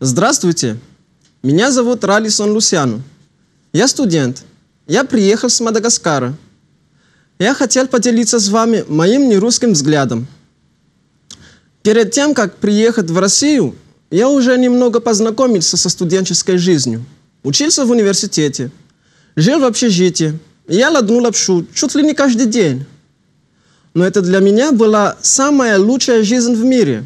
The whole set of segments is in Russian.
Здравствуйте! Меня зовут Ралисон Лусяну. Я студент. Я приехал с Мадагаскара. Я хотел поделиться с вами моим нерусским взглядом. Перед тем, как приехать в Россию, я уже немного познакомился со студенческой жизнью. Учился в университете – жил в общежитии. И я ладну лапшу чуть ли не каждый день. Но это для меня была самая лучшая жизнь в мире.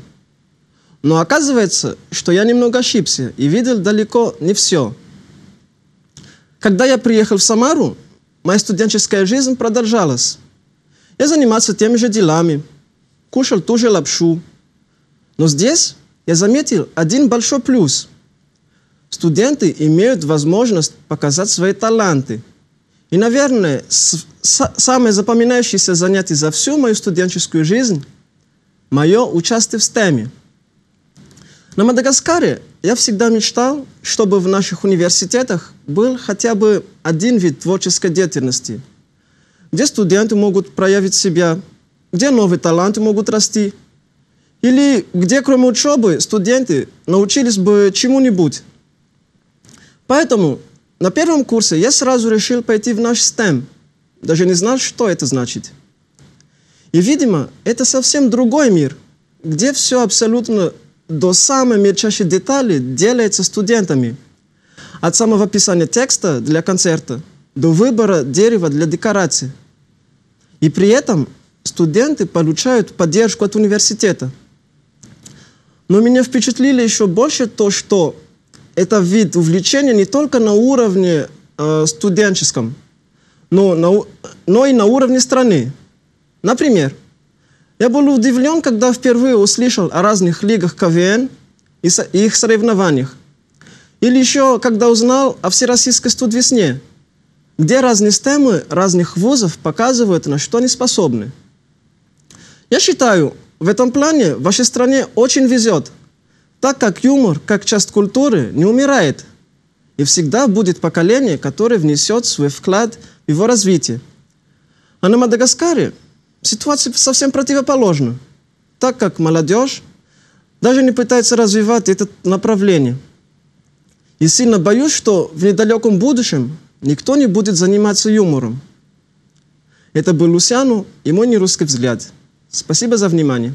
Но оказывается, что я немного ошибся и видел далеко не все. Когда я приехал в Самару, моя студенческая жизнь продолжалась. Я занимался теми же делами, кушал ту же лапшу. Но здесь я заметил один большой плюс – студенты имеют возможность показать свои таланты. И, наверное, с, с, самое запоминающееся занятие за всю мою студенческую жизнь – мое участие в STEM. На Мадагаскаре я всегда мечтал, чтобы в наших университетах был хотя бы один вид творческой деятельности, где студенты могут проявить себя, где новые таланты могут расти, или где кроме учебы студенты научились бы чему-нибудь, Поэтому на первом курсе я сразу решил пойти в наш STEM. Даже не знал, что это значит. И, видимо, это совсем другой мир, где все абсолютно до самой мельчайшей детали делается студентами. От самого писания текста для концерта до выбора дерева для декорации. И при этом студенты получают поддержку от университета. Но меня впечатлили еще больше то, что это вид увлечения не только на уровне э, студенческом, но, на, но и на уровне страны. Например, я был удивлен, когда впервые услышал о разных лигах КВН и, со, их соревнованиях. Или еще, когда узнал о Всероссийской студвесне, где разные стемы разных вузов показывают, на что они способны. Я считаю, в этом плане вашей стране очень везет – так как юмор, как часть культуры, не умирает. И всегда будет поколение, которое внесет свой вклад в его развитие. А на Мадагаскаре ситуация совсем противоположна, так как молодежь даже не пытается развивать это направление. И сильно боюсь, что в недалеком будущем никто не будет заниматься юмором. Это был Лусяну и мой нерусский взгляд. Спасибо за внимание.